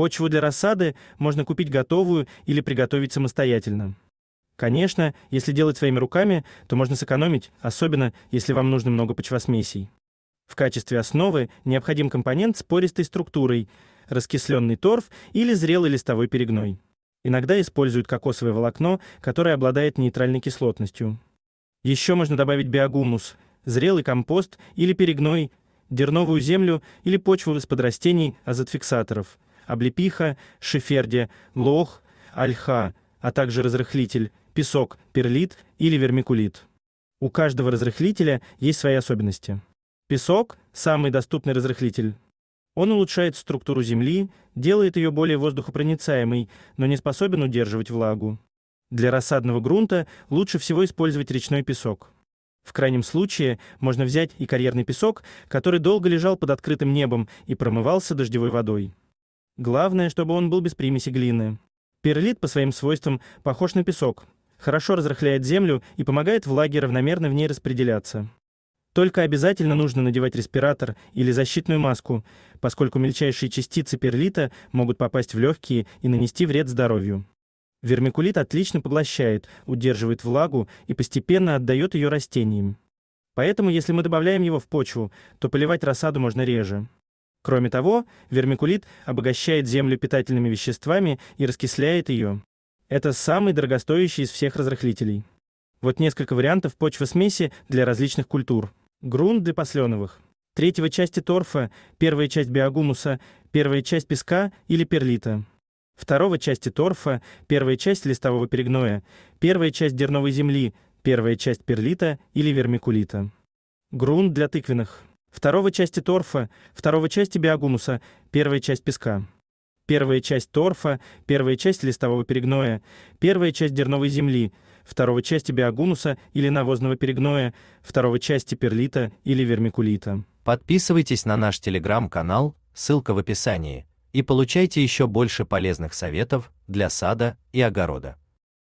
Почву для рассады можно купить готовую или приготовить самостоятельно. Конечно, если делать своими руками, то можно сэкономить, особенно если вам нужно много почвосмесей. В качестве основы необходим компонент с пористой структурой, раскисленный торф или зрелый листовой перегной. Иногда используют кокосовое волокно, которое обладает нейтральной кислотностью. Еще можно добавить биогумус, зрелый компост или перегной, дерновую землю или почву из-под растений азотфиксаторов – облепиха, шиферде, лох, альха, а также разрыхлитель, песок, перлит или вермикулит. У каждого разрыхлителя есть свои особенности. Песок – самый доступный разрыхлитель. Он улучшает структуру земли, делает ее более воздухопроницаемой, но не способен удерживать влагу. Для рассадного грунта лучше всего использовать речной песок. В крайнем случае можно взять и карьерный песок, который долго лежал под открытым небом и промывался дождевой водой. Главное, чтобы он был без примеси глины. Перлит по своим свойствам похож на песок, хорошо разрыхляет землю и помогает влаге равномерно в ней распределяться. Только обязательно нужно надевать респиратор или защитную маску, поскольку мельчайшие частицы перлита могут попасть в легкие и нанести вред здоровью. Вермикулит отлично поглощает, удерживает влагу и постепенно отдает ее растениям. Поэтому, если мы добавляем его в почву, то поливать рассаду можно реже. Кроме того, вермикулит обогащает землю питательными веществами и раскисляет ее. Это самый дорогостоящий из всех разрыхлителей. Вот несколько вариантов почвосмеси для различных культур. Грунт для посленовых. Третьего части торфа, первая часть биогумуса, первая часть песка или перлита. Второго части торфа, первая часть листового перегноя, первая часть дерновой земли, первая часть перлита или вермикулита. Грунт для тыквенных второго части торфа, второго части биогумуса, первая часть песка. Первая часть торфа, первая часть листового перегноя, первая часть дерновой земли, второго части биогумуса или навозного перегноя, второго части перлита или вермикулита. Подписывайтесь на наш телеграм-канал, ссылка в описании, и получайте еще больше полезных советов для сада и огорода.